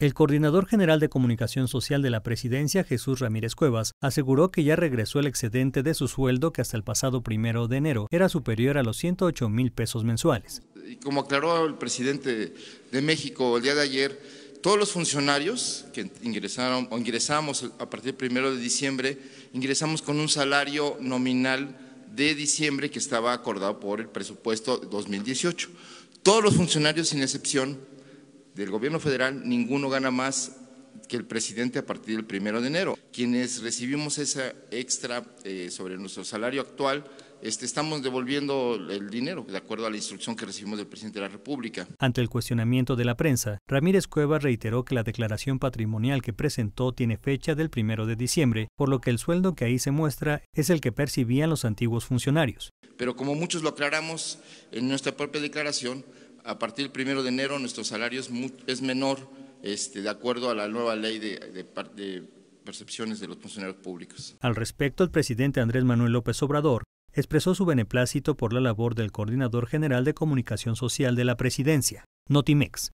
El coordinador general de comunicación social de la presidencia, Jesús Ramírez Cuevas, aseguró que ya regresó el excedente de su sueldo que hasta el pasado primero de enero era superior a los 108 mil pesos mensuales. Y como aclaró el presidente de México el día de ayer, todos los funcionarios que ingresaron o ingresamos a partir del primero de diciembre, ingresamos con un salario nominal de diciembre que estaba acordado por el presupuesto 2018. Todos los funcionarios, sin excepción, del gobierno federal, ninguno gana más que el presidente a partir del primero de enero. Quienes recibimos esa extra eh, sobre nuestro salario actual, este, estamos devolviendo el dinero, de acuerdo a la instrucción que recibimos del presidente de la República. Ante el cuestionamiento de la prensa, Ramírez Cueva reiteró que la declaración patrimonial que presentó tiene fecha del primero de diciembre, por lo que el sueldo que ahí se muestra es el que percibían los antiguos funcionarios. Pero como muchos lo aclaramos en nuestra propia declaración, a partir del primero de enero nuestro salario es, menor este, de acuerdo a la nueva ley de percepciones de los funcionarios públicos. Al respecto, el presidente Andrés Manuel López Obrador expresó su beneplácito por la labor del coordinador general de comunicación social de la presidencia, Notimex,